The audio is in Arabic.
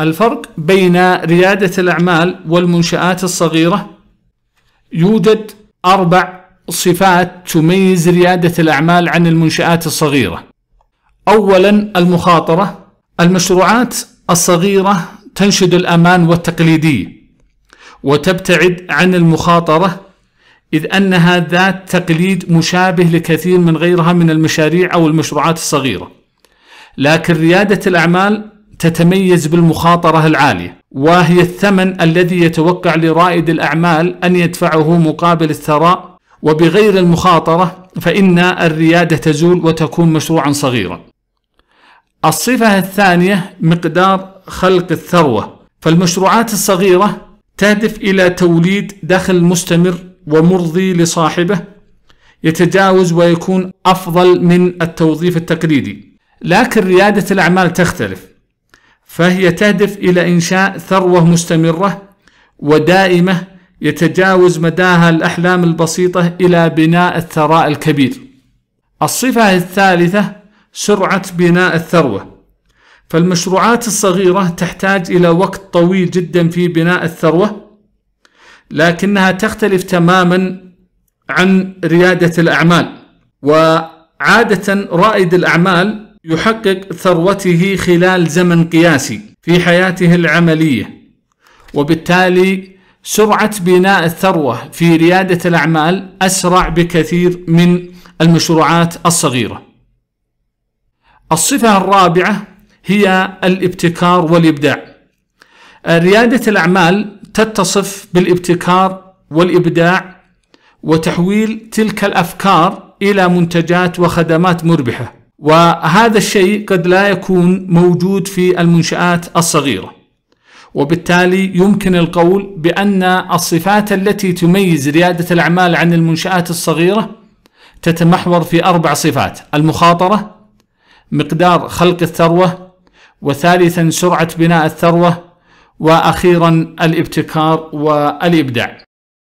الفرق بين ريادة الأعمال والمنشآت الصغيرة يوجد أربع صفات تميز ريادة الأعمال عن المنشآت الصغيرة. أولاً المخاطرة المشروعات الصغيرة تنشد الأمان والتقليدية وتبتعد عن المخاطرة إذ أنها ذات تقليد مشابه لكثير من غيرها من المشاريع أو المشروعات الصغيرة. لكن ريادة الأعمال تتميز بالمخاطرة العالية وهي الثمن الذي يتوقع لرائد الأعمال أن يدفعه مقابل الثراء وبغير المخاطرة فإن الريادة تزول وتكون مشروعا صغيرا الصفة الثانية مقدار خلق الثروة فالمشروعات الصغيرة تهدف إلى توليد دخل مستمر ومرضي لصاحبه يتجاوز ويكون أفضل من التوظيف التقليدي لكن ريادة الأعمال تختلف فهي تهدف إلى إنشاء ثروة مستمرة ودائمة يتجاوز مداها الأحلام البسيطة إلى بناء الثراء الكبير الصفة الثالثة سرعة بناء الثروة فالمشروعات الصغيرة تحتاج إلى وقت طويل جدا في بناء الثروة لكنها تختلف تماما عن ريادة الأعمال وعادة رائد الأعمال يحقق ثروته خلال زمن قياسي في حياته العملية وبالتالي سرعة بناء الثروة في ريادة الأعمال أسرع بكثير من المشروعات الصغيرة الصفة الرابعة هي الابتكار والإبداع ريادة الأعمال تتصف بالابتكار والإبداع وتحويل تلك الأفكار إلى منتجات وخدمات مربحة وهذا الشيء قد لا يكون موجود في المنشآت الصغيرة وبالتالي يمكن القول بأن الصفات التي تميز ريادة الأعمال عن المنشآت الصغيرة تتمحور في أربع صفات المخاطرة مقدار خلق الثروة وثالثا سرعة بناء الثروة وأخيرا الابتكار والإبداع